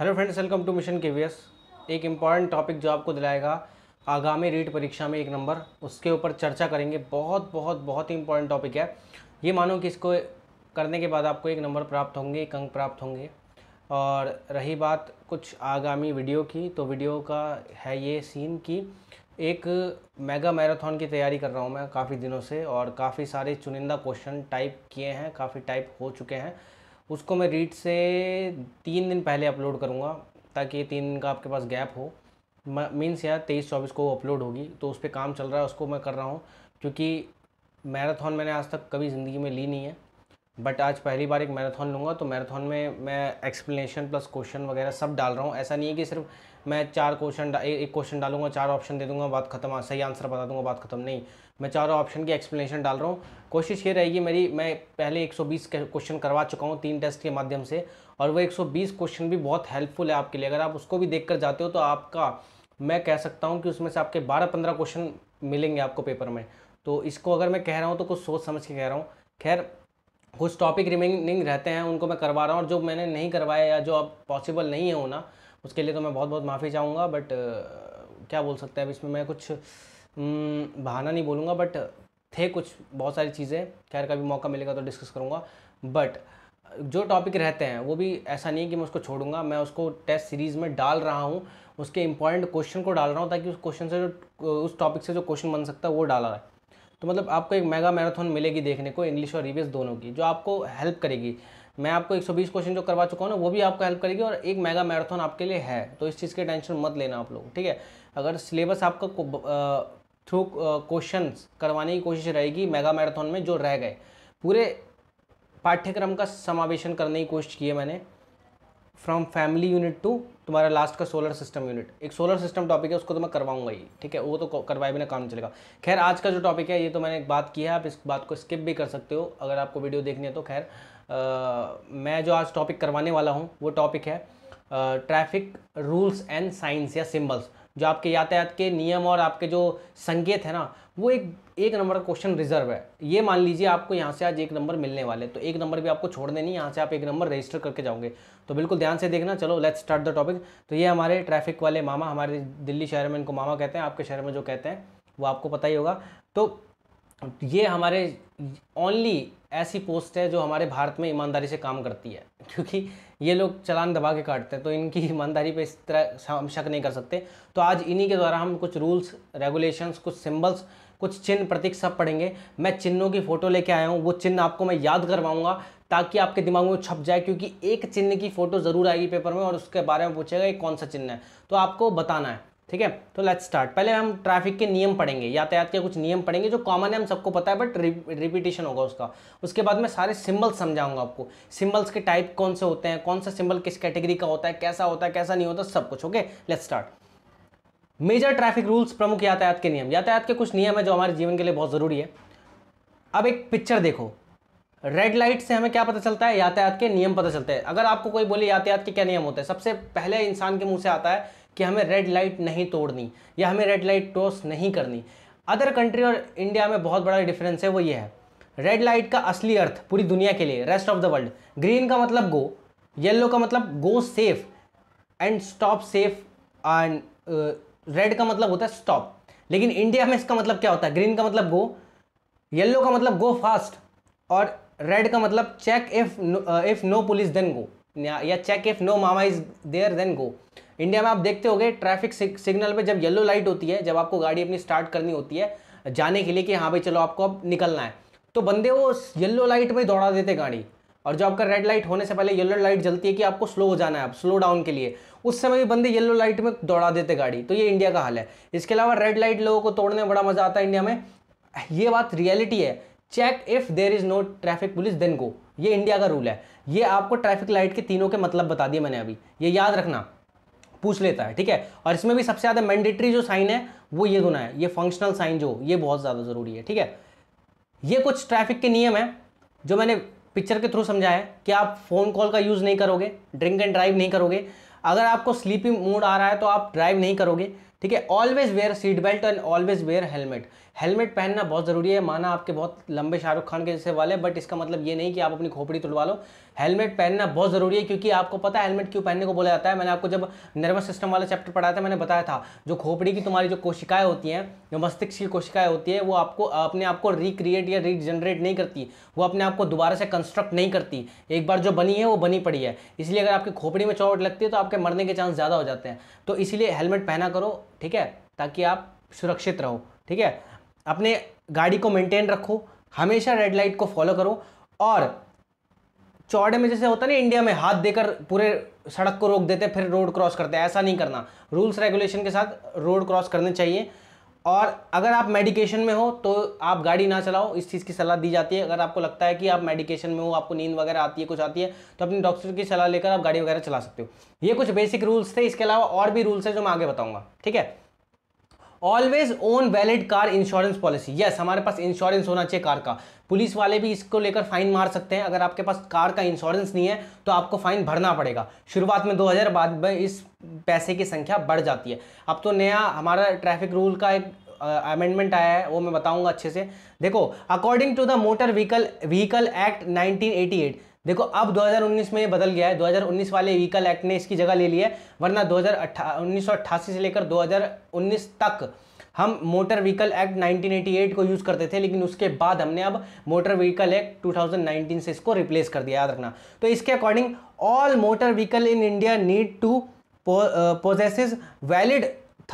hello friends welcome to mission के एक important topic जो आपको दिलाएगा आगामी रीट परीक्षा में एक नंबर उसके ऊपर चर्चा करेंगे बहुत बहुत बहुत ही इंपॉर्टेंट टॉपिक है ये मानो कि इसको करने के बाद आपको एक नंबर प्राप्त होंगे एक अंक प्राप्त होंगे और रही बात कुछ आगामी वीडियो की तो वीडियो का है ये सीन कि एक मेगा मैराथन की तैयारी कर रहा हूँ मैं काफ़ी दिनों से और काफ़ी सारे चुनिंदा क्वेश्चन टाइप किए हैं काफ़ी टाइप हो चुके हैं उसको मैं रीड से तीन दिन पहले अपलोड करूँगा ताकि तीन दिन का आपके पास गैप हो मीन्स यार तेईस चौबीस को अपलोड होगी तो उस पर काम चल रहा है उसको मैं कर रहा हूँ क्योंकि मैराथन मैंने आज तक कभी ज़िंदगी में ली नहीं है बट आज पहली बार एक मैराथन लूँगा तो मैराथन में मैं एक्सप्लेनेशन प्लस क्वेश्चन वगैरह सब डाल रहा हूँ ऐसा नहीं है कि सिर्फ मैं चार क्वेश्चन एक क्वेश्चन डालूंगा चार ऑप्शन दे दूंगा बात खत्म हाँ, सही आंसर बता दूंगा बात खत्म नहीं मैं चारों ऑप्शन की एक्सप्लेनेशन डाल रहा हूँ कोशिश ये रहेगी मेरी मैं पहले 120 क्वेश्चन करवा चुका हूँ तीन टेस्ट के माध्यम से और वो 120 क्वेश्चन भी बहुत हेल्पफुल है आपके लिए अगर आप उसको भी देख कर जाते हो तो आपका मैं कह सकता हूँ कि उसमें से आपके बारह पंद्रह क्वेश्चन मिलेंगे आपको पेपर में तो इसको अगर मैं कह रहा हूँ तो कुछ सोच समझ के कह रहा हूँ खैर कुछ टॉपिक रिमेनिंग रहते हैं उनको मैं करवा रहा हूँ और जो मैंने नहीं करवाया या जो अब पॉसिबल नहीं है होना उसके लिए तो मैं बहुत बहुत माफ़ी चाहूँगा बट क्या बोल सकते हैं अब इसमें मैं कुछ हम्म, बहाना नहीं बोलूँगा बट थे कुछ बहुत सारी चीज़ें खैर कभी मौका मिलेगा तो डिस्कस करूँगा बट जो टॉपिक रहते हैं वो भी ऐसा नहीं है कि मैं उसको छोड़ूंगा मैं उसको टेस्ट सीरीज़ में डाल रहा हूँ उसके इंपॉर्टेंट क्वेश्चन को डाल रहा हूँ ताकि उस क्वेश्चन से जो उस टॉपिक से जो क्वेश्चन बन सकता है वो डाला है तो मतलब आपको एक मेगा मैराथन मिलेगी देखने को इंग्लिश और रिवियस दोनों की जो आपको हेल्प करेगी मैं आपको 120 क्वेश्चन जो करवा चुका हूँ ना वो भी आपको हेल्प करेगी और एक मेगा मैराथन आपके लिए है तो इस चीज़ के टेंशन मत लेना आप लोग ठीक है अगर सिलेबस आपका थ्रू क्वेश्चन करवाने की कोशिश रहेगी मेगा मैराथन में जो रह गए पूरे पाठ्यक्रम का समावेशन करने की कोशिश की है मैंने फ्रॉम फैमिली यूनिट टू तुम्हारा लास्ट का सोलर सिस्टम यूनिट एक सोलर सिस्टम टॉपिक है उसको तो मैं करवाऊंगा ही ठीक है वो तो करवाए बिना काम चलेगा खैर आज का जो टॉपिक है ये तो मैंने एक बात की है आप इस बात को स्किप भी कर सकते हो अगर आपको वीडियो देखनी है तो खैर मैं जो आज टॉपिक करवाने वाला हूँ वो टॉपिक है ट्रैफिक रूल्स एंड साइंस या सिम्बल्स जो आपके यातायात के नियम और आपके जो संकेत है ना वो एक एक नंबर का क्वेश्चन रिजर्व है ये मान लीजिए आपको यहाँ से आज एक नंबर मिलने वाले तो एक नंबर भी आपको छोड़ने नहीं यहाँ से आप एक नंबर रजिस्टर करके जाओगे तो बिल्कुल ध्यान से देखना चलो लेट्स स्टार्ट द टॉपिक तो ये हमारे ट्रैफिक वाले मामा हमारे दिल्ली शहर में इनको मामा कहते हैं आपके शहर में जो कहते हैं वो आपको पता ही होगा तो ये हमारे ओनली ऐसी पोस्ट है जो हमारे भारत में ईमानदारी से काम करती है क्योंकि ये लोग चलान दबा के काटते हैं तो इनकी ईमानदारी पे इस तरह हम शक नहीं कर सकते तो आज इन्हीं के द्वारा हम कुछ रूल्स रेगुलेशंस कुछ सिंबल्स कुछ चिन्ह प्रतीक सब पढ़ेंगे मैं चिन्हों की फ़ोटो लेके आया हूँ वो चिन्ह आपको मैं याद करवाऊँगा ताकि आपके दिमाग में छप जाए क्योंकि एक चिन्ह की फ़ोटो ज़रूर आएगी पेपर में और उसके बारे में पूछेगा ये कौन सा चिन्ह है तो आपको बताना है ठीक है तो लेट्स स्टार्ट पहले हम ट्रैफिक के नियम पढ़ेंगे यातायात के कुछ नियम पढ़ेंगे जो कॉमन है हम सबको पता है बट रिपीटेशन होगा उसका उसके बाद मैं सारे सिंबल्स समझाऊंगा आपको सिंबल्स के टाइप कौन से होते हैं कौन सा सिंबल किस कैटेगरी का होता है कैसा होता है कैसा नहीं होता सब कुछ okay let's start major traffic rules प्रमुख यातायात के नियम यातायात के कुछ नियम है जो हमारे जीवन के लिए बहुत ज़रूरी है अब एक पिक्चर देखो रेड लाइट से हमें क्या पता चलता है यातायात के नियम पता चलते हैं अगर आपको कोई बोले यातायात के क्या नियम होते हैं सबसे पहले इंसान के मुंह से आता है कि हमें रेड लाइट नहीं तोड़नी या हमें रेड लाइट टॉस नहीं करनी अदर कंट्री और इंडिया में बहुत बड़ा डिफरेंस है वो ये है रेड लाइट का असली अर्थ पूरी दुनिया के लिए rest of the world green का मतलब गो येलो का मतलब go safe and stop safe and red का मतलब होता है स्टॉप लेकिन इंडिया में इसका मतलब क्या होता है ग्रीन का मतलब गो येलो का मतलब गो फास्ट और रेड का मतलब check if if no police then go या चेक इफ नो मामा is there then go India में आप देखते हो ट्रैफिक सिग्नल में जब येलो लाइट होती है जब आपको गाड़ी अपनी स्टार्ट करनी होती है जाने के लिए कि हाँ भाई चलो आपको अब निकलना है तो बंदे वो येलो लाइट में दौड़ा देते गाड़ी और जो आपका रेड लाइट होने से पहले येलो लाइट जलती है कि आपको स्लो हो जाना है आप स्लो डाउन के लिए उस समय भी बंदे येलो लाइट में दौड़ा देते गाड़ी तो ये इंडिया का हाल है इसके अलावा रेड लाइट लोगों को तोड़ने में बड़ा मज़ा आता है इंडिया में ये बात रियलिटी है check if there is no traffic police then go ये इंडिया का रूल है ये आपको ट्रैफिक लाइट के तीनों के मतलब बता दिए मैंने अभी ये याद रखना पूछ लेता है ठीक है और इसमें भी सबसे ज़्यादा मैंडेटरी जो साइन है वो ये दोनों है ये फंक्शनल साइन जो ये बहुत ज़्यादा ज़रूरी है ठीक है ये कुछ ट्रैफिक के नियम है जो मैंने पिक्चर के थ्रू समझाया है कि आप फ़ोन कॉल का यूज़ नहीं करोगे ड्रिंक एंड ड्राइव नहीं करोगे अगर आपको स्लीपिंग मूड आ रहा है तो आप ड्राइव नहीं करोगे ठीक है always wear seat belt and always wear helmet helmet पहनना बहुत ज़रूरी है माना आपके बहुत लंबे शाहरुख खान के जैसे वाले बट इसका मतलब ये नहीं कि आप अपनी खोपड़ी तुड़वा लो हेलमेट पहनना बहुत ज़रूरी है क्योंकि आपको पता है हेलमेट क्यों पहनने को बोला जाता है मैंने आपको जब नर्वस सिस्टम वाला चैप्टर पढ़ाया था मैंने बताया था जो खोपड़ी की तुम्हारी जो कोशिकाएं होती हैं जो मस्तिष्क की कोशिकाएं होती है वो आपको अपने आप को रिक्रिएट या रिजनरेट नहीं करती वो अपने आप को दोबारा से कंस्ट्रक्ट नहीं करती एक बार जो बनी है वो बनी पड़ी है इसलिए अगर आपकी खोपड़ी में चौट लगती है तो आपके मरने के चांस ज़्यादा हो जाते हैं तो इसीलिए हेलमेट पहना करो ठीक है ताकि आप सुरक्षित रहो ठीक है अपने गाड़ी को मेंटेन रखो हमेशा रेड लाइट को फॉलो करो और चौड़े में जैसे होता है ना इंडिया में हाथ देकर पूरे सड़क को रोक देते फिर रोड क्रॉस करते हैं ऐसा नहीं करना रूल्स रेगुलेशन के साथ रोड क्रॉस करने चाहिए और अगर आप मेडिकेशन में हो तो आप गाड़ी ना चलाओ इस चीज़ की सलाह दी जाती है अगर आपको लगता है कि आप मेडिकेशन में हो आपको नींद वगैरह आती है कुछ आती है तो अपने डॉक्टर की सलाह लेकर आप गाड़ी वगैरह चला सकते हो ये कुछ बेसिक रूल्स थे इसके अलावा और भी रूल्स हैं जो मैं आगे बताऊँगा ठीक है always own valid car insurance policy yes हमारे पास इंश्योरेंस होना चाहिए कार का पुलिस वाले भी इसको लेकर फाइन मार सकते हैं अगर आपके पास कार का इंश्योरेंस नहीं है तो आपको फाइन भरना पड़ेगा शुरुआत में 2000 बाद में इस पैसे की संख्या बढ़ जाती है अब तो नया हमारा ट्रैफिक रूल का एक अमेंडमेंट आया है वो मैं बताऊंगा अच्छे से देखो according to the motor vehicle vehicle act 1988 देखो अब 2019 में ये बदल गया है 2019 वाले व्हीकल एक्ट ने इसकी जगह ले ली है वरना दो हज़ार से लेकर 2019 तक हम मोटर व्हीकल एक्ट 1988 को यूज़ करते थे लेकिन उसके बाद हमने अब मोटर व्हीकल एक्ट 2019 से इसको रिप्लेस कर दिया याद रखना तो इसके according all motor vehicle in India need to possess valid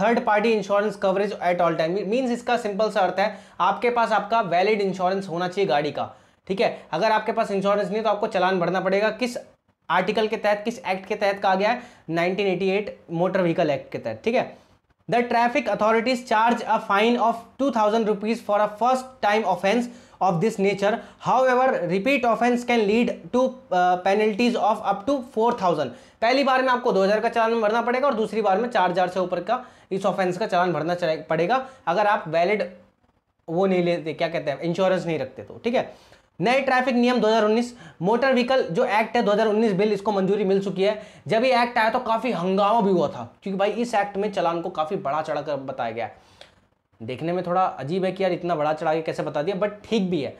third party insurance coverage at all time means इसका सिंपल सा अर्थ है आपके पास आपका वैलिड इंश्योरेंस होना चाहिए गाड़ी का ठीक है अगर आपके पास इंश्योरेंस नहीं है तो आपको चलान भरना पड़ेगा किस आर्टिकल के तहत किस एक्ट के तहत कहा गया है 1988 मोटर व्हीकल एक्ट के तहत ठीक है the traffic authorities charge a fine of two thousand rupees for a first time offence of this nature however repeat offence can lead to penalties of up to four thousand पहली बार में आपको दो हज़ार का चालान भरना पड़ेगा और दूसरी बार में चार हज़ार से ऊपर का इस ऑफेंस का चालान भरना पड़ेगा अगर आप वैलिड वो नहीं लेते क्या कहते हैं इंश्योरेंस नहीं रखते तो ठीक है नए ट्रैफिक नियम 2019 मोटर व्हीकल जो एक्ट है 2019 बिल इसको मंजूरी मिल चुकी है जब ये एक्ट आया तो काफ़ी हंगामा भी हुआ था क्योंकि भाई इस एक्ट में चलान को काफ़ी बड़ा चढ़ा कर बताया गया है देखने में थोड़ा अजीब है कि यार इतना बड़ा चढ़ा के कैसे बता दिया बट ठीक भी है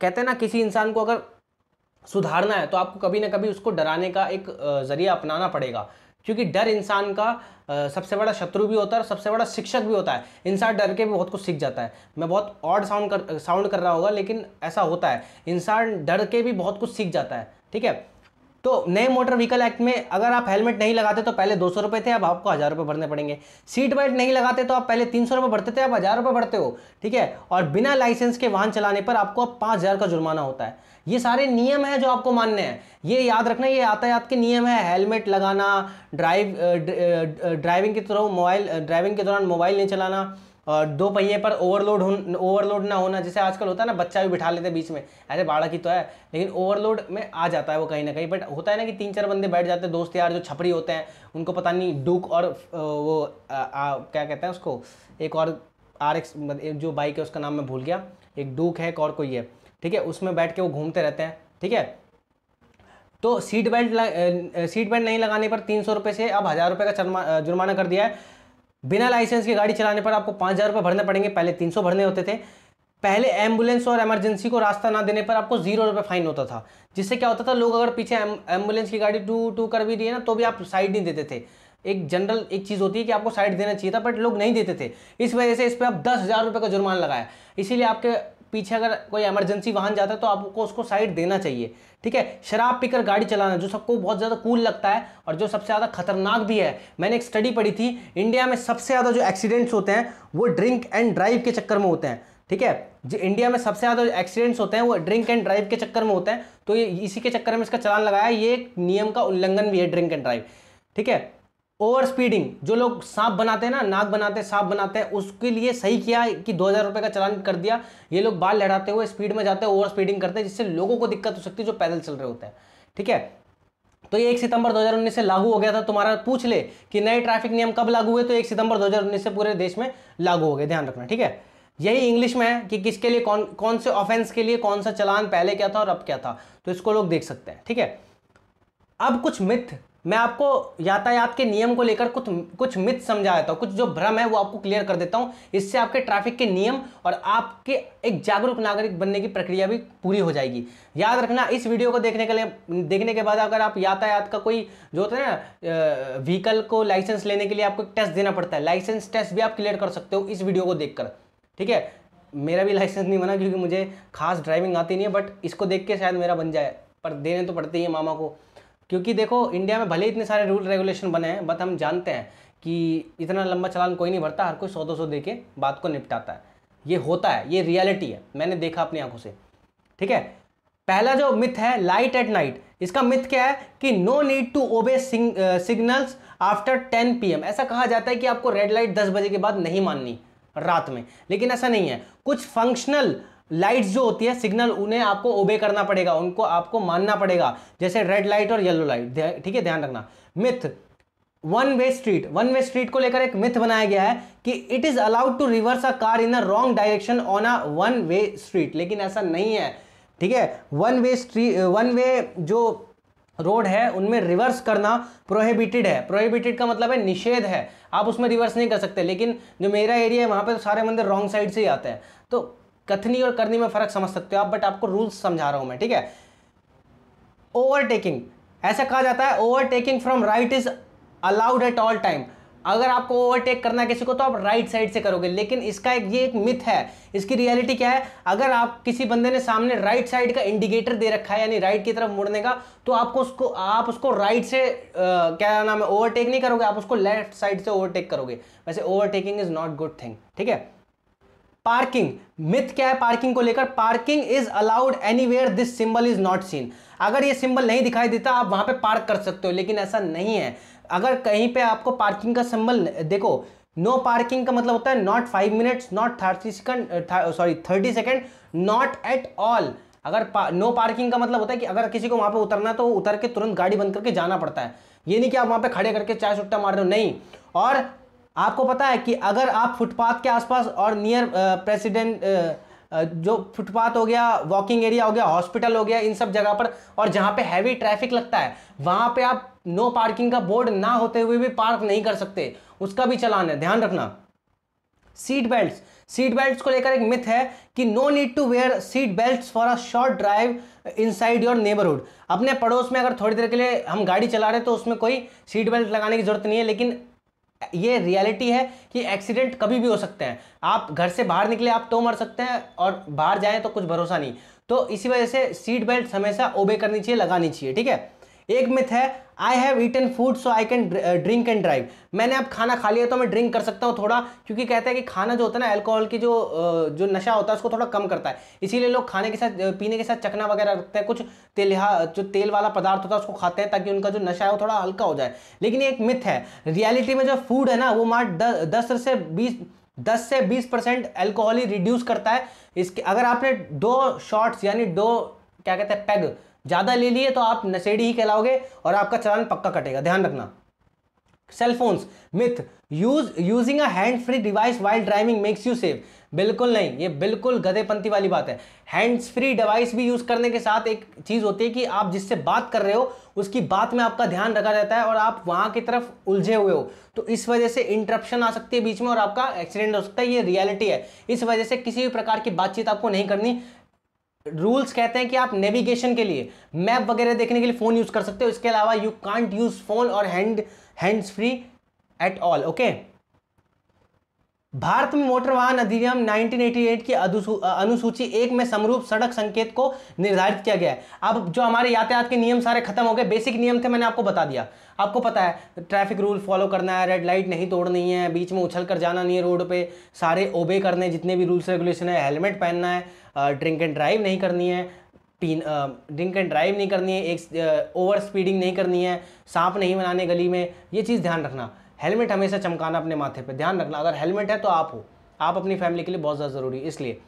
कहते हैं ना किसी इंसान को अगर सुधारना है तो आपको कभी ना कभी उसको डराने का एक ज़रिया अपनाना पड़ेगा क्योंकि डर इंसान का सबसे बड़ा शत्रु भी होता है और सबसे बड़ा शिक्षक भी होता है इंसान डर के भी बहुत कुछ सीख जाता है मैं बहुत ऑड साउंड कर साउंड कर रहा होगा लेकिन ऐसा होता है इंसान डर के भी बहुत कुछ सीख जाता है ठीक है तो नए मोटर व्हीकल एक्ट में अगर आप हेलमेट नहीं लगाते तो पहले दो सौ थे अब आपको हज़ार रुपये भरने पड़ेंगे सीट बेल्ट नहीं लगाते तो आप पहले तीन सौ रुपए भरते थे अब हज़ार रुपये भरते हो ठीक है और बिना लाइसेंस के वाहन चलाने पर आपको अब पाँच हज़ार का जुर्माना होता है ये सारे नियम हैं जो आपको मानने हैं ये याद रखना ये यातायात के नियम है हेलमेट लगाना ड्राइव ड्राइविंग के थ्रो मोबाइल ड्राइविंग के दौरान मोबाइल नहीं चलाना और दो पहिए पर ओवरलोड ओवरलोड ना होना जैसे आजकल होता है ना बच्चा भी बिठा लेते हैं बीच में ऐसे बाड़ा की तो है लेकिन ओवरलोड में आ जाता है वो कहीं ना कहीं बट होता है ना कि तीन चार बंदे बैठ जाते हैं दोस्त यार जो छपरी होते हैं उनको पता नहीं डुक और वो आ, आ, क्या कहते हैं उसको एक और आर एक्स जो बाइक है उसका नाम मैं भूल गया एक डूक है एक और कोई है ठीक है उसमें बैठ के वो घूमते रहते हैं ठीक है तो सीट बेल्ट सीट बेल्ट नहीं लगाने पर तीन सौ रुपए से अब हज़ार रुपये का जुर्माना कर दिया है बिना लाइसेंस की गाड़ी चलाने पर आपको पाँच हज़ार रुपए भरने पड़ेंगे पहले तीन सौ भरने होते थे पहले एम्बुलेंस और इमरजेंसी को रास्ता ना देने पर आपको जीरो रुपये फाइन होता था जिससे क्या होता था लोग अगर पीछे एम्बुलेंस की गाड़ी टू टू कर भी दिए ना तो भी आप साइड नहीं देते थे एक जनरल एक चीज़ होती है कि आपको साइड देना चाहिए था बट लोग नहीं देते थे इस वजह से इस पर आप दस हज़ार रुपये का जुर्माना लगाया इसीलिए आपके पीछे अगर कोई इमरजेंसी वाहन जाता है तो आपको उसको साइड देना चाहिए ठीक है शराब पीकर गाड़ी चलाना जो सबको बहुत ज़्यादा कूल लगता है और जो सबसे ज़्यादा खतरनाक भी है मैंने एक स्टडी पढ़ी थी इंडिया में सबसे ज़्यादा जो एक्सीडेंट्स होते हैं वो ड्रिंक एंड ड्राइव के चक्कर में होते हैं ठीक है जो इंडिया में सबसे ज़्यादा एक्सीडेंट्स होते हैं वो ड्रिंक एंड ड्राइव के चक्कर में होते हैं तो ये इसी के चक्कर में इसका चलान लगाया ये एक नियम का उल्लंघन भी है ड्रिंक एंड ड्राइव ठीक है ओवर स्पीडिंग जो लोग सांप बनाते हैं ना नाक बनाते हैं सांप बनाते हैं उसके लिए सही किया कि दो हज़ार का चलान कर दिया ये लोग बाल लहराते हुए स्पीड में जाते हैं ओवर स्पीडिंग करते हैं जिससे लोगों को दिक्कत हो सकती है जो पैदल चल रहे होते हैं ठीक है तो ये एक सितंबर 2019 से लागू हो गया था तुम्हारा पूछ ले कि नए ट्रैफिक नियम कब लागू हुए तो एक सितंबर 2019 से पूरे देश में लागू हो गए ध्यान रखना ठीक है यही इंग्लिश में है कि किसके लिए कौन कौन से ऑफेंस के लिए कौन सा चलान पहले क्या था और अब क्या था तो इसको लोग देख सकते हैं ठीक है अब कुछ मिथ मैं आपको यातायात के नियम को लेकर कुछ कुछ मिथ समझा देता हूँ कुछ जो भ्रम है वो आपको क्लियर कर देता हूँ इससे आपके ट्रैफिक के नियम और आपके एक जागरूक नागरिक बनने की प्रक्रिया भी पूरी हो जाएगी याद रखना इस वीडियो को देखने के लिए देखने के बाद अगर आप यातायात का कोई जो होता है ना व्हीकल को लाइसेंस लेने के लिए आपको एक टेस्ट देना पड़ता है लाइसेंस टेस्ट भी आप क्लियर कर सकते हो इस वीडियो को देख ठीक है मेरा भी लाइसेंस नहीं बना क्योंकि मुझे खास ड्राइविंग आती नहीं है बट इसको देख के शायद मेरा बन जाए पर देने तो पड़ते ही है मामा को क्योंकि देखो इंडिया में भले इतने सारे रूल रेगुलेशन बने हैं बट हम जानते हैं कि इतना लंबा चालान कोई नहीं भरता हर कोई सौ दो सौ दे के बात को निपटाता है ये होता है ये रियलिटी है मैंने देखा अपनी आंखों से ठीक है पहला जो मिथ है लाइट एट नाइट इसका मिथ क्या है कि no need to obey signals after 10 एम ऐसा कहा जाता है कि आपको रेड लाइट 10 बजे के बाद नहीं माननी रात में लेकिन ऐसा नहीं है कुछ फंक्शनल लाइट्स जो होती है सिग्नल उन्हें आपको ओबे करना पड़ेगा उनको आपको मानना पड़ेगा जैसे रेड लाइट और येलो लाइट ठीक है ध्यान रखना myth one way street one way street को लेकर एक मिथ बनाया गया है कि it is allowed to reverse a car in a wrong direction on a one way street लेकिन ऐसा नहीं है ठीक है one way street one way जो रोड है उनमें रिवर्स करना प्रोहिबिटेड है प्रोहिबिटेड का मतलब है निषेध है आप उसमें रिवर्स नहीं कर सकते लेकिन जो मेरा एरिया है वहाँ पर तो सारे मंदिर रॉन्ग साइड से ही आते हैं तो कथनी और करनी में फ़र्क समझ सकते हो आप बट आपको रूल्स समझा रहा हूं मैं ठीक है ओवरटेकिंग ऐसा कहा जाता है overtaking from right is allowed at all time अगर आपको ओवरटेक करना है किसी को तो आप राइट right साइड से करोगे लेकिन इसका एक ये एक मिथ है इसकी रियलिटी क्या है अगर आप किसी बंदे ने सामने राइट right साइड का इंडिकेटर दे रखा है यानी राइट right की तरफ मुड़ने का तो आपको उसको आप उसको राइट से आ, क्या नाम है ओवरटेक नहीं करोगे आप उसको लेफ्ट साइड से ओवरटेक करोगे वैसे overtaking is not good thing ठीक है पार्किंग मिथ क्या है पार्किंग को लेकर parking is allowed anywhere this symbol is not seen अगर ये सिंबल नहीं दिखाई देता आप वहां पे पार्क कर सकते हो लेकिन ऐसा नहीं है अगर कहीं पे आपको पार्किंग का सिंबल देखो नो no पार्किंग का मतलब होता है not five minutes not thirty second sorry thirty second not at all अगर पा, नो पार्किंग का मतलब होता है कि अगर किसी को वहाँ पे उतरना है तो उतर के तुरंत गाड़ी बंद करके जाना पड़ता है ये नहीं कि आप वहां पे खड़े करके चाय सुट्टा मार रहे हो नहीं और आपको पता है कि अगर आप फुटपाथ के आसपास और near president uh, uh, uh, जो फुटपाथ हो गया वॉकिंग एरिया हो गया हॉस्पिटल हो गया इन सब जगह पर और जहाँ पे हैवी ट्रैफिक लगता है वहाँ पे आप नो पार्किंग का बोर्ड ना होते हुए भी पार्क नहीं कर सकते उसका भी चलान है ध्यान रखना सीट बेल्ट सीट बेल्ट को लेकर एक मिथ है कि no need to wear seat belt for a short drive inside your neighbourhood अपने पड़ोस में अगर थोड़ी देर के लिए हम गाड़ी चला रहे हैं तो उसमें कोई सीट बेल्ट लगाने की जरूरत नहीं है लेकिन ये रियलिटी है कि एक्सीडेंट कभी भी हो सकते हैं आप घर से बाहर निकले आप तो मर सकते हैं और बाहर जाएं तो कुछ भरोसा नहीं तो इसी वजह से सीट बेल्ट हमेशा ओबे करनी चाहिए लगानी चाहिए ठीक है एक मिथ है I have eaten food so I can drink and drive मैंने अब खाना खा लिया तो मैं ड्रिंक कर सकता हूँ थोड़ा क्योंकि कहते हैं कि खाना जो होता है ना अल्कोहल की जो uh, जो नशा होता है उसको थोड़ा कम करता है इसीलिए लोग खाने के साथ uh, पीने के साथ चकना वगैरह रखते हैं कुछ तेलहा जो तेल वाला पदार्थ होता है उसको खाते हैं ताकि उनका जो नशा है वो थोड़ा हल्का हो जाए लेकिन एक मिथ है रियलिटी में जो फूड है ना वो मार्ट दस से बीस दस से बीस परसेंट एल्कोहल ही रिड्यूस करता है इसके अगर आपने दो शॉट्स यानी दो क्या कहते हैं पेग ज़्यादा ले लिए तो आप नशेड़ी ही कहलाओगे और आपका चलान पक्का कटेगा ध्यान रखना cellphones myth use using a hand free device while driving makes you safe बिल्कुल नहीं ये बिल्कुल गधेपंथी वाली बात है हैंड्स फ्री डिवाइस भी यूज़ करने के साथ एक चीज़ होती है कि आप जिससे बात कर रहे हो उसकी बात में आपका ध्यान रखा जाता है और आप वहां की तरफ उलझे हुए हो तो इस वजह से इंटरप्शन आ सकती है बीच में और आपका एक्सीडेंट हो सकता है ये रियलिटी है इस वजह से किसी भी प्रकार की बातचीत आपको नहीं करनी रूल्स कहते हैं कि आप नेविगेशन के लिए मैप वगैरह देखने के लिए फ़ोन यूज़ कर सकते हो इसके अलावा यू कांट यूज़ फ़ोन और hand hands free at all okay Bharat में मोटर वाहन अधिनियम 1988 की अनुसूची एक में समरूप सड़क संकेत को निर्धारित किया गया है अब जो हमारे यातायात के नियम सारे खत्म हो गए बेसिक नियम थे मैंने आपको बता दिया आपको पता है ट्रैफिक रूल फॉलो करना है रेड लाइट नहीं तोड़नी है बीच में उछल कर जाना नहीं है रोड पे सारे ओबे करने जितने भी रूल्स रेगुलेशन है हेलमेट पहनना है ड्रिंक एंड ड्राइव नहीं करनी है पीन ड्रिंक एंड ड्राइव नहीं करनी है एक ओवर स्पीडिंग नहीं करनी है सांप नहीं बनाने गली में ये चीज़ ध्यान रखना हेलमेट हमेशा चमकाना अपने माथे पर ध्यान रखना अगर हेलमेट है तो आप हो आप अपनी फैमिली के लिए बहुत ज़्यादा ज़रूरी इसलिए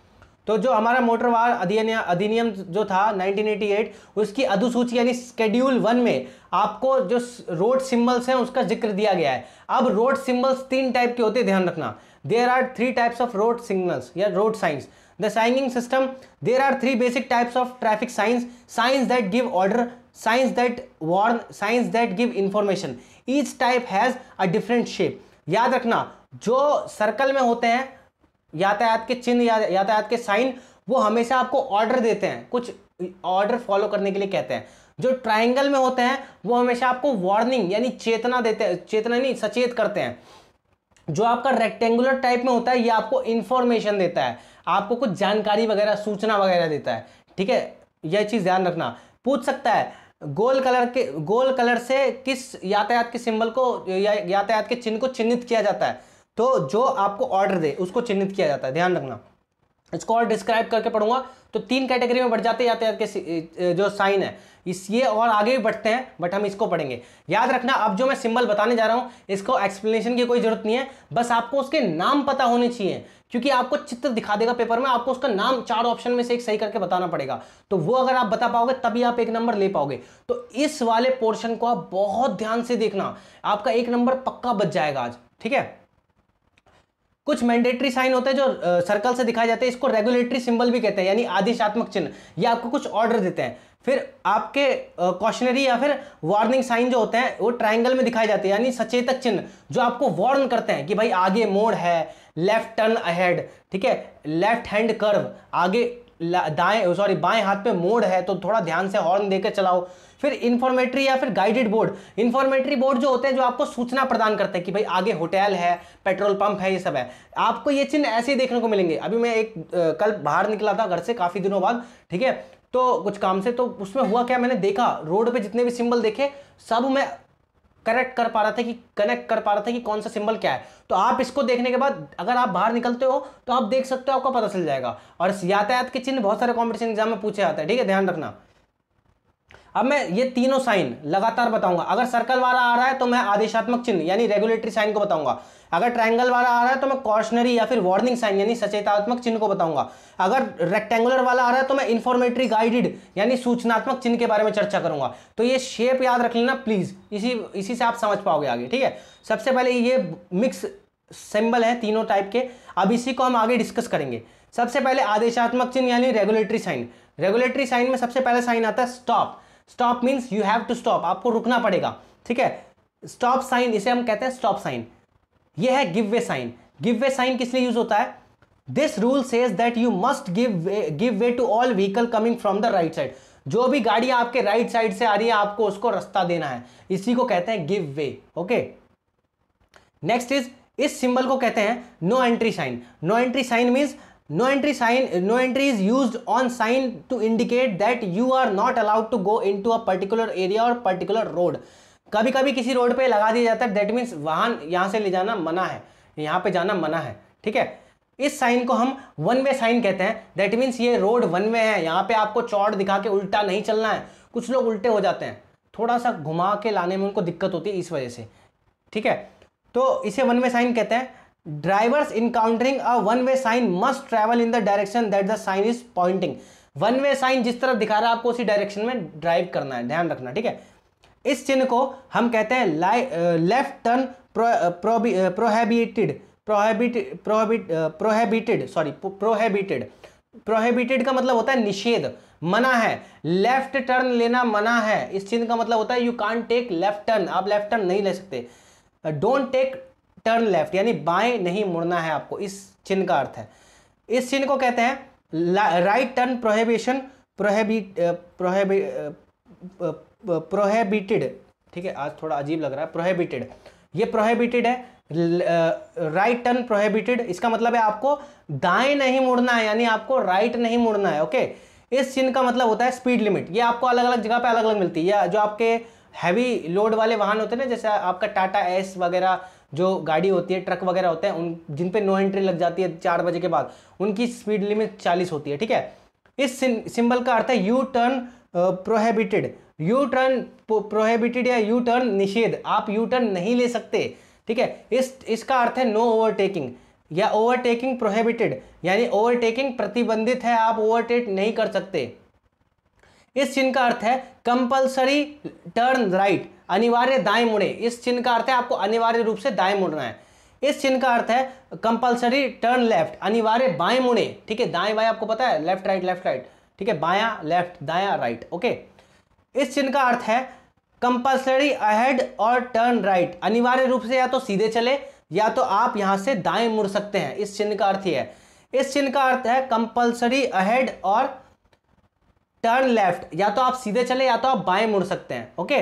तो जो हमारा मोटर वाहन अधिनियम अधिनियम जो था 1988 उसकी अनुसूची यानी स्केड्यूल वन में आपको जो रोड सिंबल्स हैं उसका जिक्र दिया गया है अब रोड सिंबल्स तीन टाइप के होते हैं ध्यान रखना there are three types of road signals या road signs the signing system there are three basic types of traffic signs signs that give order signs that warn signs that give information each type has a different shape याद रखना जो circle में होते हैं यातायात के चिन्ह या यातायात के साइन वो हमेशा आपको ऑर्डर देते हैं कुछ ऑर्डर फॉलो करने के लिए कहते हैं जो ट्राइंगल में होते हैं वो हमेशा आपको वार्निंग यानी चेतना देते हैं चेतना नहीं सचेत करते हैं जो आपका रेक्टेंगुलर टाइप में होता है ये आपको इंफॉर्मेशन देता है आपको कुछ जानकारी वगैरह सूचना वगैरह देता है ठीक है यह चीज़ ध्यान रखना पूछ सकता है गोल कलर के गोल कलर से किस यातायात के सिंबल को या, यातायात के चिन्ह को चिन्हित किया जाता है तो जो आपको ऑर्डर दे उसको चिन्हित किया जाता है ध्यान रखना इसको और डिस्क्राइब करके पढ़ूंगा तो तीन कैटेगरी में बढ़ जाते जाते के जो साइन है इस ये और आगे भी बढ़ते हैं बट हम इसको पढ़ेंगे याद रखना अब जो मैं सिंबल बताने जा रहा हूँ इसको एक्सप्लेनेशन की कोई जरूरत नहीं है बस आपको उसके नाम पता होने चाहिए क्योंकि आपको चित्र दिखा देगा पेपर में आपको उसका नाम चार ऑप्शन में से एक सही करके बताना पड़ेगा तो वो अगर आप बता पाओगे तभी आप एक नंबर ले पाओगे तो इस वाले पोर्शन को आप बहुत ध्यान से देखना आपका एक नंबर पक्का बच जाएगा आज ठीक है कुछ मैंडेटरी साइन होते हैं जो सर्कल से दिखाए जाते हैं इसको रेगुलेटरी सिंबल भी कहते हैं यानी आदिशात्मक चिन्ह ये आपको कुछ ऑर्डर देते हैं फिर आपके कॉशनरी या फिर वार्निंग साइन जो होते हैं वो ट्राइंगल में दिखाए जाते हैं यानी सचेतक चिन्ह जो आपको वार्न करते हैं कि भाई आगे मोड़ है लेफ्ट टर्न अहेड ठीक है लेफ्ट हैंड कर्व आगे दाएं सॉरी बाएं हाथ पे मोड़ है तो थोड़ा ध्यान से हॉर्न देकर चलाओ फिर इन्फॉर्मेटरी या फिर गाइडेड बोर्ड इन्फॉर्मेटरी बोर्ड जो होते हैं जो आपको सूचना प्रदान करते हैं कि भाई आगे होटल है पेट्रोल पंप है ये सब है आपको ये चिन्ह ऐसे ही देखने को मिलेंगे अभी मैं एक कल बाहर निकला था घर से काफ़ी दिनों बाद ठीक है तो कुछ काम से तो उसमें हुआ क्या मैंने देखा रोड पे जितने भी सिंबल देखे सब मैं करेक्ट कर पा रहा था कि कनेक्ट कर पा रहा था कि कौन सा सिंबल क्या है तो आप इसको देखने के बाद अगर आप बाहर निकलते हो तो आप देख सकते हो आपको पता चल जाएगा और यातायात के चिन्ह बहुत सारे कॉम्पिटिशन एग्जाम में पूछे जाते हैं ठीक है ध्यान रखना अब मैं ये तीनों साइन लगातार बताऊंगा अगर सर्कल वाला आ रहा है तो मैं आदेशात्मक चिन्ह यानी रेगुलेटरी साइन को बताऊंगा अगर ट्रायंगल वाला आ रहा है तो मैं कॉशनरी या फिर वार्निंग साइन यानी सचेतात्मक चिन्ह को बताऊंगा अगर रेक्टेंगुलर वाला आ रहा है तो मैं इन्फॉर्मेटरी गाइडेड यानी सूचनात्मक चिन्ह के बारे में चर्चा करूंगा तो ये शेप याद रख लेना प्लीज़ इसी इसी से आप समझ पाओगे आगे ठीक है सबसे पहले ये मिक्स सिंबल है तीनों टाइप के अब इसी को हम आगे डिस्कस करेंगे सबसे पहले आदेशात्मक चिन्ह यानी रेगुलेटरी साइन रेगुलेटरी साइन में सबसे पहले साइन आता है stop stop means you have to stop आपको रुकना पड़ेगा ठीक है स्टॉप साइन इसे हम कहते हैं स्टॉप साइन ये है give way sign give way sign किस लिए यूज होता है this rule says that you must give give way to all vehicle coming from the right side जो भी गाड़ियां आपके राइट साइड से आ रही है आपको उसको रास्ता देना है इसी को कहते हैं give way okay next is इस सिंबल को कहते हैं no entry sign no entry sign means no entry sign no entry is used on sign to indicate that you are not allowed to go into a particular area or particular road कभी कभी किसी road पे लगा दिया जाता है that means वाहन यहाँ से ले जाना मना है यहाँ पे जाना मना है ठीक है इस साइन को हम वन वे साइन कहते हैं दैट मीन्स ये रोड वन वे है यहाँ पे आपको चौड़ दिखा के उल्टा नहीं चलना है कुछ लोग उल्टे हो जाते हैं थोड़ा सा घुमा के लाने में उनको दिक्कत होती है इस वजह से ठीक है तो इसे वन वे साइन कहते हैं drivers encountering a one way sign must travel in the direction that the sign is pointing one way sign जिस तरफ दिखा रहा है आपको उसी डायरेक्शन में ड्राइव करना है ध्यान रखना ठीक है इस चिन्ह को हम कहते हैं left turn prohibited prohibited sorry prohibited prohibited का मतलब होता है निषेध मना है लेफ्ट टर्न लेना मना है इस चिन्ह का मतलब होता है you can't take left turn आप लेफ्ट टर्न नहीं ले सकते डोंट टेक टर्न लेफ्ट यानी बाएं नहीं मुड़ना है आपको इस चिन्ह का अर्थ है इस चिन्ह को कहते हैं राइट टर्न प्रोहेबिशन प्रोहेबिट प्रोहेबि प्रोहेबिटेड ठीक है आज थोड़ा अजीब लग रहा है प्रोहेबिटेड ये प्रोहेबिटेड है राइट टर्न प्रोहेबिटेड इसका मतलब है आपको दाएं नहीं मुड़ना है यानी आपको राइट right नहीं मुड़ना है ओके इस चिन्ह का मतलब होता है स्पीड लिमिट ये आपको अलग अलग जगह पे अलग अलग मिलती है या जो आपके हैवी लोड वाले वाहन होते हैं ना जैसे आपका टाटा एस वगैरह जो गाड़ी होती है ट्रक वगैरह होते हैं उन जिन पे नो एंट्री लग जाती है चार बजे के बाद उनकी स्पीड लिमिट चालीस होती है ठीक है इस सिंबल का अर्थ है U turn prohibited U turn prohibited या यू टर्न निषेध आप यू टर्न नहीं ले सकते ठीक है इस इसका अर्थ है नो ओवरटेकिंग या ओवरटेकिंग प्रोहेबिटेड यानी ओवरटेकिंग प्रतिबंधित है आप ओवरटेक नहीं कर सकते इस चिन्ह का अर्थ है कंपलसरी टर्न राइट अनिवार्य दाएं मुड़े इस चिन्ह का अर्थ है आपको अनिवार्य रूप से दाएं मुड़ना है इस चिन्ह का अर्थ है कंपलसरी टर्न लेफ्ट अनिवार्य बाएं मुड़े ठीक है दाएं बाएं आपको पता है लेफ्ट राइट लेफ्ट राइट ठीक है बाया लेफ्ट दाया राइट ओके इस चिन्ह का अर्थ है कंपल्सरी अहेड और टर्न राइट अनिवार्य रूप से या तो सीधे चले या तो आप यहां से दाएं मुड़ सकते हैं इस चिन्ह का अर्थ ही है इस चिन्ह का अर्थ है कंपल्सरी अहेड और टर्न लेफ्ट या तो आप सीधे चले या तो आप बाएं मुड़ सकते हैं ओके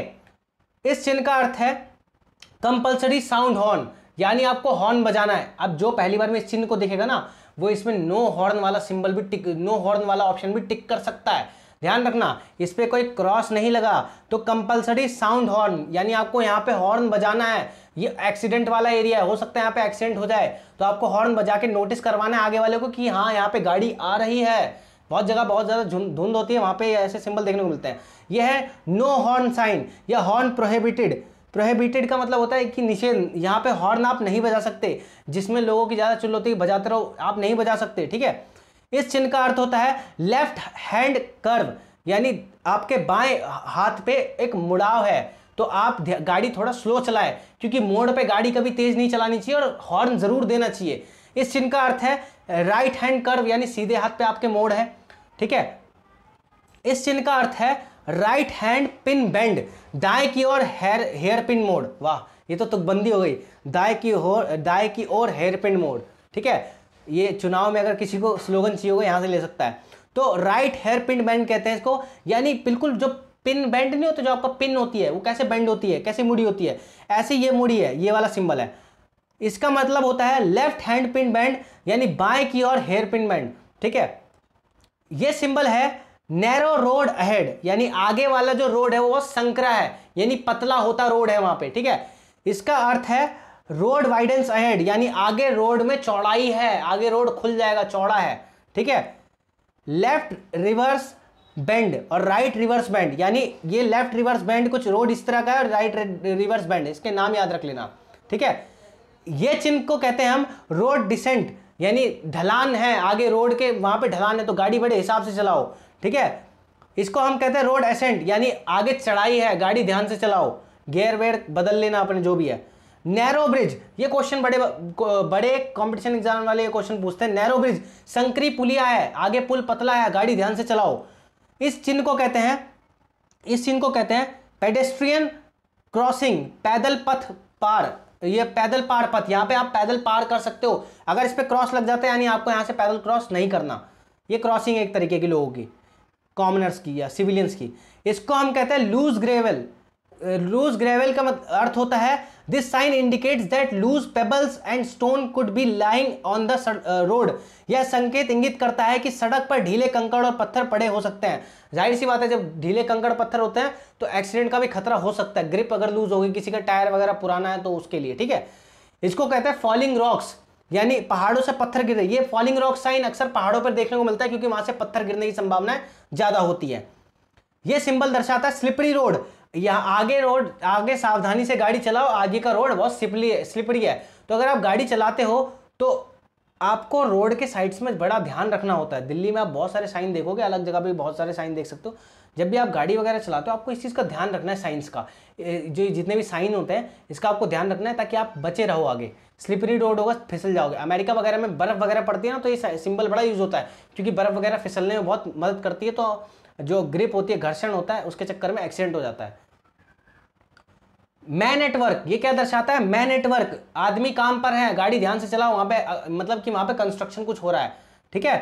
इस चिन्ह का अर्थ है कंपल्सरी साउंड हॉर्न यानी आपको हॉर्न बजाना है अब जो पहली बार में इस चिन्ह को देखेगा ना वो इसमें नो हॉर्न वाला सिंबल भी टिक नो हॉर्न वाला ऑप्शन भी टिक कर सकता है ध्यान रखना इस पर कोई क्रॉस नहीं लगा तो कंपलसरी साउंड हॉर्न यानी आपको यहाँ पे हॉर्न बजाना है ये एक्सीडेंट वाला एरिया है हो सकता है यहाँ पे एक्सीडेंट हो जाए तो आपको हॉर्न बजा के नोटिस करवाना है आगे वाले को कि हाँ यहाँ पे गाड़ी आ रही है बहुत जगह बहुत ज़्यादा धुंध होती है वहां पे ऐसे सिंबल देखने को मिलते हैं यह है नो हॉर्न साइन या हॉर्न प्रोहिबिटेड प्रोहिबिटेड का मतलब होता है कि नीचे यहाँ पे हॉर्न आप नहीं बजा सकते जिसमें लोगों की ज़्यादा चुल्ल होती है बजाते रहो आप नहीं बजा सकते ठीक है इस चिन्ह का अर्थ होता है लेफ्ट हैंड कर्व यानी आपके बाएं हाथ पे एक मुड़ाव है तो आप गाड़ी थोड़ा स्लो चलाए क्योंकि मोड़ पे गाड़ी कभी तेज़ नहीं चलानी चाहिए और हॉर्न ज़रूर देना चाहिए इस चिन्ह का अर्थ है राइट हैंड कर्व यानी सीधे हाथ पे आपके मोड़ है ठीक है इस चिन्ह का अर्थ है राइट हैंड पिन बैंड दाएं की ओर हेयर हेयर पिन मोड वाह ये तो तुकबंदी हो गई दाएं की ओर दाएं की ओर हेयर पिन मोड ठीक है ये चुनाव में अगर किसी को स्लोगन चाहिए होगा यहां से ले सकता है तो राइट हेयर पिन बैंड कहते हैं इसको यानी बिल्कुल जो पिन बैंड नहीं होता जो आपका पिन होती है वो कैसे बैंड होती है कैसे मुड़ी होती है ऐसे ये मुड़ी है ये वाला सिंबल है इसका मतलब होता है लेफ्ट हैंड पिन बैंड यानी बाएं की ओर हेयर पिन बैंड ठीक है ये सिंबल है नैरो रोड अहेड यानी आगे वाला जो रोड है वो संकरा है यानी पतला होता रोड है वहां पे ठीक है इसका अर्थ है रोड वाइडेंस अहेड यानी आगे रोड में चौड़ाई है आगे रोड खुल जाएगा चौड़ा है ठीक है लेफ्ट रिवर्स बैंड और राइट रिवर्स बैंड यानी ये लेफ्ट रिवर्स बैंड कुछ रोड इस तरह का है और राइट रिवर्स बैंड इसके नाम याद रख लेना ठीक है ये चिन्ह को कहते हैं हम रोड डिसेंट यानी ढलान है आगे रोड के वहां पे ढलान है तो गाड़ी बड़े हिसाब से चलाओ ठीक है इसको हम कहते हैं रोड एसेंट यानी आगे चढ़ाई है गाड़ी ध्यान से चलाओ गेयर वेयर बदल लेना अपने जो भी है नैरो ब्रिज ये क्वेश्चन बड़े बड़े कंपटीशन एग्जाम वाले ये क्वेश्चन पूछते हैं नैरो ब्रिज संकरी पुलिया है आगे पुल पतला है गाड़ी ध्यान से चलाओ इस चिन्ह को कहते हैं इस चिन्ह को कहते हैं पेडेस्ट्रियन क्रॉसिंग पैदल पथ पार ये पैदल पार पथ यहाँ पे आप पैदल पार कर सकते हो अगर इस पर क्रॉस लग जाता है यानी आपको यहाँ से पैदल क्रॉस नहीं करना ये क्रॉसिंग एक तरीके की लोगों की कॉमनर्स की या सिविलियंस की इसको हम कहते हैं लूज ग्रेवल लूज ग्रेवल का अर्थ होता है this sign indicates that loose pebbles and stone could be lying on the road यह संकेत इंगित करता है कि सड़क पर ढीले कंकड़ और पत्थर पड़े हो सकते हैं जाहिर सी बात है जब ढीले कंकड़ पत्थर होते हैं तो एक्सीडेंट का भी खतरा हो सकता है ग्रिप अगर लूज होगी किसी का टायर वगैरह पुराना है तो उसके लिए ठीक है इसको कहते हैं फॉलिंग रॉक्स यानी पहाड़ों से पत्थर गिर ये फॉलिंग रॉक साइन अक्सर पहाड़ों पर देखने को मिलता है क्योंकि वहां से पत्थर गिरने की संभावना ज़्यादा होती है यह सिंबल दर्शाता है स्लिपरी रोड या आगे रोड आगे सावधानी से गाड़ी चलाओ आगे का रोड बहुत है स्लिपरी है तो अगर आप गाड़ी चलाते हो तो आपको रोड के साइड्स में बड़ा ध्यान रखना होता है दिल्ली में आप बहुत सारे साइन देखोगे अलग जगह पर बहुत सारे साइन देख सकते हो जब भी आप गाड़ी वगैरह चलाते हो आपको इस चीज़ का ध्यान रखना है साइंस का जो जितने भी साइन होते हैं इसका आपको ध्यान रखना है ताकि आप बचे रहो आगे स्लिपरी रोड होगा फिसल जाओगे अमेरिका वगैरह में बर्फ़ वगैरह पड़ती है ना तो ये सिंबल बड़ा यूज़ होता है क्योंकि बर्फ़ वगैरह फिसलने में बहुत मदद करती है तो जो ग्रिप होती है घर्षण होता है उसके चक्कर में एक्सीडेंट हो जाता है मैं नेटवर्क ये क्या दर्शाता है मैं नेटवर्क आदमी काम पर है गाड़ी ध्यान से चलाओ वहां पे मतलब कि वहां पे कंस्ट्रक्शन कुछ हो रहा है ठीक है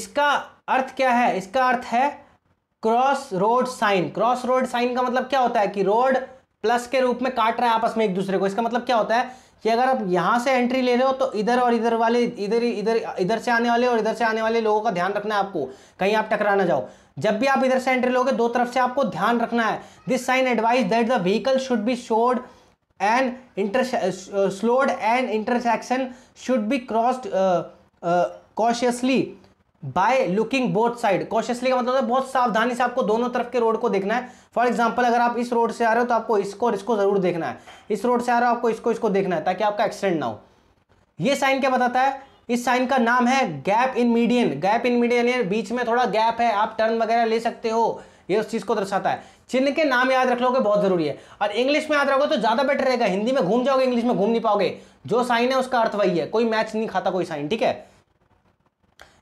इसका अर्थ क्या है इसका अर्थ है cross road sign cross road sign का मतलब क्या होता है कि रोड प्लस के रूप में काट रहा है आपस में एक दूसरे को इसका मतलब क्या होता है कि अगर आप यहां से एंट्री ले रहे हो तो इधर और इधर वाले इधर इधर इधर से आने वाले और इधर से आने वाले लोगों का ध्यान रखना है आपको कहीं आप टकरा ना जाओ जब भी आप इधर से एंट्री लोगे दो तरफ से आपको ध्यान रखना है this sign advice that the vehicle should be slowed and enter slowed and intersection should be crossed cautiously by looking both side cautiously का मतलब बहुत सावधानी से आपको दोनों तरफ के रोड को देखना है फॉर एग्जाम्पल अगर आप इस रोड से आ रहे हो तो आपको इसको और इसको जरूर देखना है इस रोड से आ रहे हो आपको इसको इसको देखना है ताकि आपका एक्सीडेंट ना हो ये साइन क्या बताता है इस साइन का नाम है gap in median gap in median बीच में थोड़ा गैप है आप टर्न वगैरह ले सकते हो ये उस चीज़ को दर्शाता है चिन्ह के नाम याद रख लोगे बहुत जरूरी है और इंग्लिश में याद रखोगे तो ज़्यादा बेटर रहेगा हिंदी में घूम जाओगे इंग्लिश में घूम नहीं पाओगे जो साइन है उसका अर्थ वही है कोई मैच नहीं खाता कोई साइन ठीक है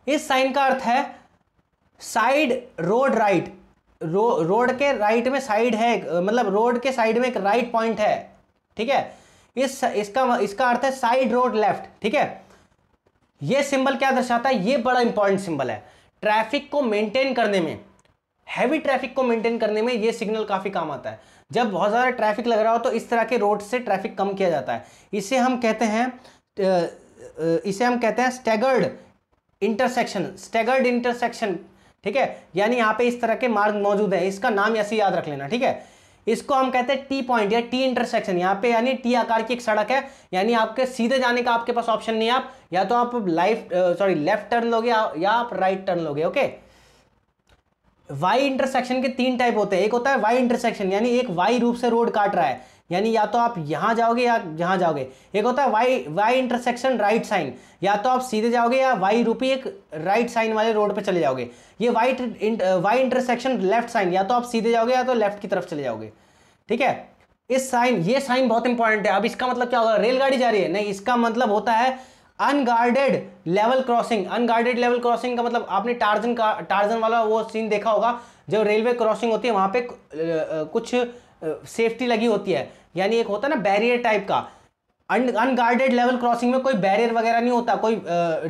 इस साइन का अर्थ है साइड रोड राइट रो रोड के राइट में साइड है मतलब रोड के साइड में एक राइट पॉइंट है ठीक है इस इसका इसका अर्थ है साइड रोड लेफ्ट ठीक है ये सिंबल क्या दर्शाता है ये बड़ा इंपॉर्टेंट सिंबल है ट्रैफिक को मेंटेन करने में हैवी ट्रैफिक को मेंटेन करने में ये सिग्नल काफ़ी काम आता है जब बहुत ज़्यादा ट्रैफिक लग रहा हो तो इस तरह के रोड से ट्रैफिक कम किया जाता है इसे हम कहते हैं इसे हम कहते हैं स्टैगर्ड इंटरसेक्शन स्टैगर्ड इंटरसेक्शन ठीक है यानी यहाँ पे इस तरह के मार्ग मौजूद है इसका नाम ऐसे याद रख लेना ठीक है इसको हम कहते हैं टी पॉइंट या टी इंटरसेक्शन यहाँ पे यानी टी आकार की एक सड़क है यानी आपके सीधे जाने का आपके पास ऑप्शन नहीं है आप या तो आप लाइफ सॉरी लेफ्ट टर्न लोगे या आप राइट टर्न लोगे ओके वाई इंटरसेक्शन के तीन टाइप होते हैं एक होता है वाई इंटरसेक्शन यानी एक वाई रूप से रोड काट रहा है यानी या तो आप यहाँ जाओगे या यहाँ जाओगे एक होता है Y Y intersection right sign या तो आप सीधे जाओगे या वाई रूपी एक राइट साइन वाले रोड पे चले जाओगे ये Y Y intersection left sign या तो आप सीधे जाओगे या तो लेफ्ट की तरफ चले जाओगे ठीक है इस साइन ये साइन बहुत इंपॉर्टेंट है अब इसका मतलब क्या होगा रेलगाड़ी जा रही है नहीं इसका मतलब होता है unguarded level crossing unguarded level crossing का मतलब आपने टार्जन का टार्जन वाला वो सीन देखा होगा जब रेलवे क्रॉसिंग होती है वहाँ पे कुछ सेफ्टी लगी होती है यानी एक होता है ना बैरियर टाइप का अनगार्डेड लेवल क्रॉसिंग में कोई बैरियर वगैरह नहीं होता कोई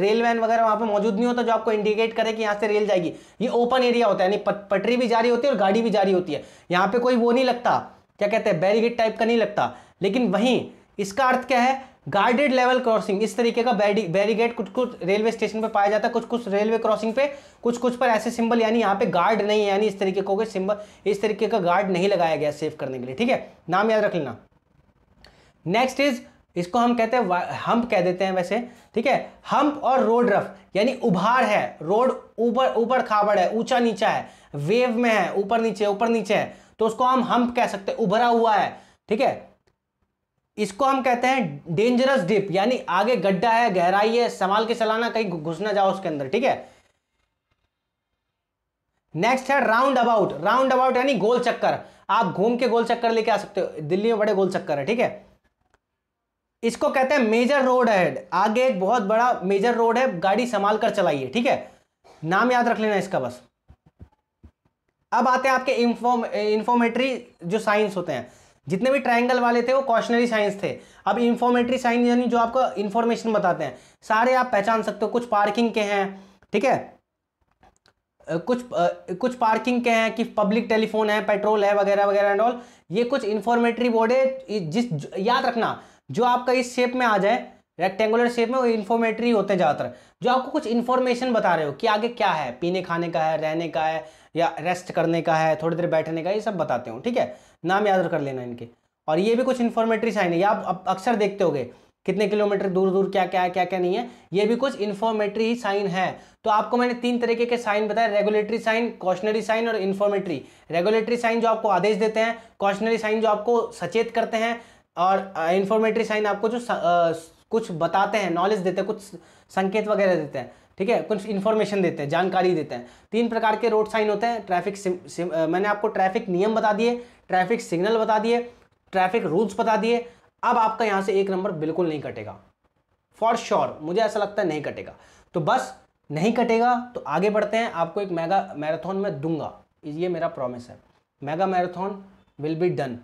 रेल वैन वगैरह वहाँ पे मौजूद नहीं होता जो आपको इंडिकेट करे कि यहाँ से रेल जाएगी ये ओपन एरिया होता है यानी पटरी भी जारी होती है और गाड़ी भी जारी होती है यहाँ पे कोई वो नहीं लगता क्या कहते हैं बैरिगेट टाइप का नहीं लगता लेकिन वहीं इसका अर्थ क्या है गार्डेड लेवल क्रॉसिंग इस तरीके का बैरिगेट कुछ कुछ रेलवे स्टेशन पर पाया जाता है कुछ कुछ रेलवे क्रॉसिंग पे कुछ कुछ पर ऐसे सिंबल यानी यहाँ पे गार्ड नहीं है यानी इस तरीके को सिंबल इस तरीके का गार्ड नहीं लगाया गया सेव करने के लिए ठीक है नाम याद रख लेना नेक्स्ट इज इसको हम कहते हैं हम्प कह देते हैं वैसे ठीक है हम्प और रोड रफ यानी उभार है रोड ऊपर ऊपर खाबड़ है ऊंचा नीचा है वेव में है ऊपर नीचे ऊपर नीचे है तो उसको हम हम्प कह सकते हैं उभरा हुआ है ठीक है इसको हम कहते हैं डेंजरस डिप यानी आगे गड्ढा है गहराई है संभाल के चलाना कहीं घुस ना जाओ उसके अंदर ठीक है नेक्स्ट है राउंड अबाउट राउंड अबाउट यानी गोल चक्कर आप घूम के गोल चक्कर लेके आ सकते हो दिल्ली में बड़े गोल चक्कर है ठीक है इसको कहते हैं मेजर रोड है आगे एक बहुत बड़ा मेजर रोड है गाड़ी संभाल कर चलाइए ठीक है नाम याद रख लेना इसका बस अब आते हैं आपके इंफॉर्म इंफॉर्मेटरी जो साइंस होते हैं जितने भी ट्रायंगल वाले थे वो कॉशनरी साइंस थे अब इन्फॉर्मेटरी साइंस यानी जो आपको इन्फॉर्मेशन बताते हैं सारे आप पहचान सकते हो कुछ पार्किंग के हैं ठीक है कुछ कुछ पार्किंग के हैं कि पब्लिक टेलीफोन है पेट्रोल है वगैरह वगैरह एंड ऑल ये कुछ इन्फॉर्मेटरी बोर्ड है जिस याद रखना जो आपका इस शेप में आ जाए रेक्टेंगुलर शेप में वो इन्फॉर्मेटरी होते हैं ज़्यादातर जो आपको कुछ इन्फॉर्मेशन बता रहे हो कि आगे क्या है पीने खाने का है रहने का है या रेस्ट करने का है थोड़ी देर बैठने का ये सब बताते हो ठीक है नाम याद कर लेना इनके और ये भी कुछ इन्फॉर्मेटरी साइन है ये आप अक्सर देखते हो कितने किलोमीटर दूर दूर क्या क्या है क्या क्या नहीं है ये भी कुछ इन्फॉर्मेटरी ही साइन है तो आपको मैंने तीन तरीके के साइन बताए रेगुलेटरी साइन कॉशनरी साइन और इन्फॉर्मेटरी रेगुलेटरी साइन जो आपको आदेश देते हैं कॉशनरी साइन जो आपको सचेत करते हैं और इन्फॉर्मेटरी साइन आपको जो आ, कुछ बताते हैं नॉलेज देते हैं कुछ संकेत वगैरह देते हैं ठीक है कुछ इन्फॉर्मेशन देते हैं जानकारी देते हैं तीन प्रकार के रोड साइन होते हैं ट्रैफिक मैंने आपको ट्रैफिक नियम बता दिए ट्रैफिक सिग्नल बता दिए ट्रैफिक रूल्स बता दिए अब आपका यहाँ से एक नंबर बिल्कुल नहीं कटेगा फॉर श्योर sure, मुझे ऐसा लगता है नहीं कटेगा तो बस नहीं कटेगा तो आगे बढ़ते हैं आपको एक मेगा मैराथन में दूंगा ये मेरा प्रॉमिस है mega marathon will be done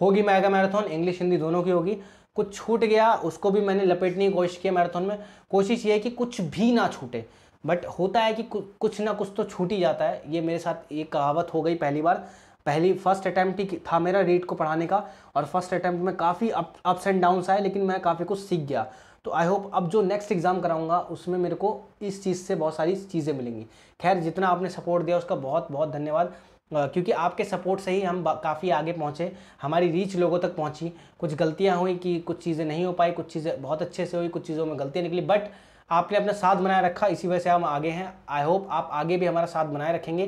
होगी मेगा मैराथन इंग्लिश हिंदी दोनों की होगी कुछ छूट गया उसको भी मैंने लपेटने की कोशिश की मैराथन में कोशिश ये है कि कुछ भी ना छूटे बट होता है कि कुछ ना कुछ तो छूट ही जाता है ये मेरे साथ एक कहावत हो गई पहली बार पहली फर्स्ट अटैम्प्ट ही था मेरा रीट को पढ़ाने का और फर्स्ट अटैम्प्ट में काफ़ी अप्स एंड डाउन्स आए लेकिन मैं काफ़ी कुछ सीख गया तो आई होप अब जो नेक्स्ट एग्ज़ाम कराऊंगा उसमें मेरे को इस चीज़ से बहुत सारी चीज़ें मिलेंगी खैर जितना आपने सपोर्ट दिया उसका बहुत बहुत धन्यवाद क्योंकि आपके सपोर्ट से ही हम काफ़ी आगे पहुँचे हमारी रीच लोगों तक पहुँची कुछ गलतियाँ हुई कि कुछ चीज़ें नहीं हो पाई कुछ चीज़ें बहुत अच्छे से हुई कुछ चीज़ों में गलतियाँ निकली बट आपने अपना साथ बनाए रखा इसी वजह से हम आगे हैं आई होप आप आगे भी हमारा साथ बनाए रखेंगे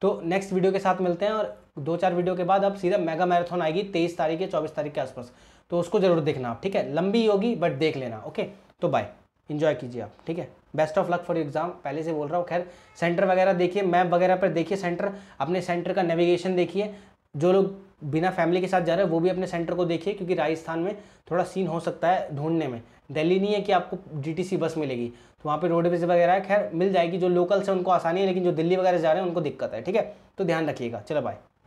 तो नेक्स्ट वीडियो के साथ मिलते हैं और दो चार वीडियो के बाद अब सीधा मेगा मैराथन आएगी तेईस तारीख या चौबीस तारीख के आसपास तो उसको जरूर देखना आप ठीक है लंबी होगी बट देख लेना ओके तो बाय इंजॉय कीजिए आप ठीक है best of luck for exam पहले से बोल रहा हूँ खैर सेंटर वगैरह देखिए मैप वगैरह पर देखिए सेंटर अपने सेंटर का नेविगेशन देखिए जो लोग बिना फैमिली के साथ जा रहे हैं वो भी अपने सेंटर को देखिए क्योंकि राजस्थान में थोड़ा सीन हो सकता है ढूंढने में दिल्ली नहीं है कि आपको डीटीसी बस मिलेगी तो वहाँ पे रोडवेज वगैरह है खैर मिल जाएगी जो लोकल से उनको आसानी है लेकिन जो दिल्ली वगैरह जा रहे हैं उनको दिक्कत है ठीक है तो ध्यान रखिएगा चलो बाय